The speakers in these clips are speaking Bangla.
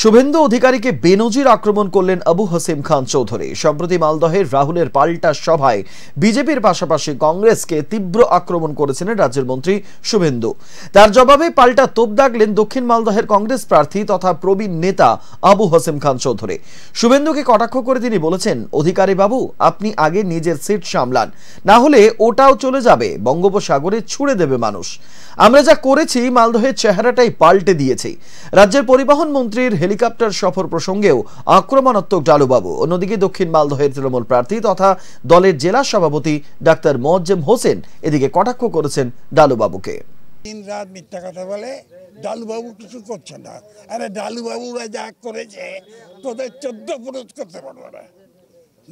শুভেন্দু অধিকারীকে বেনজির আক্রমণ করলেন আবু হাসিম খান চৌধুরী সম্প্রতি মালদহের রাহুলের পাল্টা সভায় বিজেপির পাশাপাশি কংগ্রেসকে তীব্র আক্রমণ করেছিলেন রাজ্যের মন্ত্রী শুভেন্দু তার জবাবে পাল্টা তোপ দাগলেন দক্ষিণ মালদহের কংগ্রেস প্রার্থী তথা প্রবীণ নেতা আবু হাসিম খান চৌধুরী শুভেন্দুকে কটাক্ষ করে তিনি বলেছেন অধিকারী বাবু আপনি আগে নিজের সিট সামলান না হলে ওটাও চলে যাবে বঙ্গোপসাগরে ছুড়ে দেবে মানুষ আমরা যা করেছি মালদহের চেহারাটাই পাল্টে দিয়েছি রাজ্যের পরিবহন মন্ত্রীর হেলিকপ্টার সফর প্রসঙ্গেও আক্রমণাত্মক ডালুবাবু অন্যদিকে দক্ষিণ মালদহের তৃণমূল প্রার্থী তথা দলের জেলা সভাপতি ডাক্তার মোয়াজ্জেম হোসেন এদিকে কটাক্ষ করেছেন ডালুবাবুকে দিন রাত মিথ্যা কথা বলে ডালুবাবু কিছু করছে না আরে ডালুবাবুরা যা করেছে তোদের চোদ্দ পুরুষ করতে পারবো না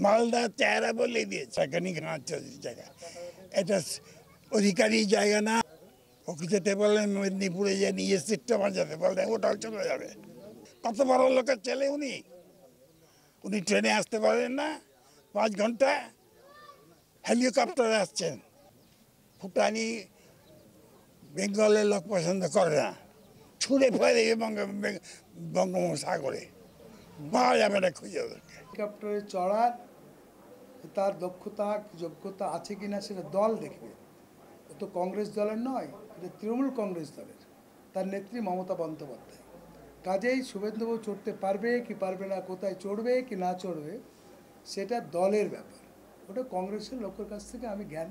মালদা চেহারা বলে দিয়েছে এখানে ঘাট জায়গা এটা অধিকারী জায়গা না ওকে যেতে বললেন মেদিনীপুরে যে নিজের সিটটা বাঁচাতে বললেন ওটাও চলে যাবে কত বড় লোকের ছেলে উনি উনি ট্রেনে আসতে পারেন না পাঁচ ঘন্টা হেলিকপ্টারে আসছেন ফুটানি বেঙ্গলের লোক পছন্দ করে না ছুঁড়ে ফেলে বঙ্গোপসাগরে যাবে না খুঁজে হেলিকপ্টারে চড়ার তার দক্ষতা যোগ্যতা আছে কি না সেটা দল দেখবে তো কংগ্রেস দলের নয় এটা তৃণমূল কংগ্রেস দলের তার নেত্রী মমতা বন্দ্যোপাধ্যায় কাজেই শুভেন্দুবাবু চড়তে পারবে কি পারবে না কোথায় চড়বে কি না চড়বে সেটা দলের ব্যাপার ওটা কংগ্রেসের লোকের কাছ থেকে আমি জ্ঞান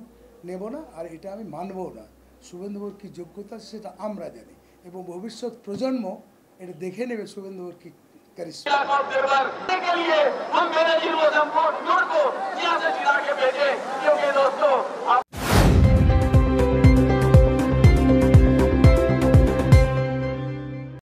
নেব না আর এটা আমি মানবো না শুভেন্দুবাবুর কী যোগ্যতা সেটা আমরা জানি এবং ভবিষ্যৎ প্রজন্ম এটা দেখে নেবে শুভেন্দুবাবুর কী কারিশ্মা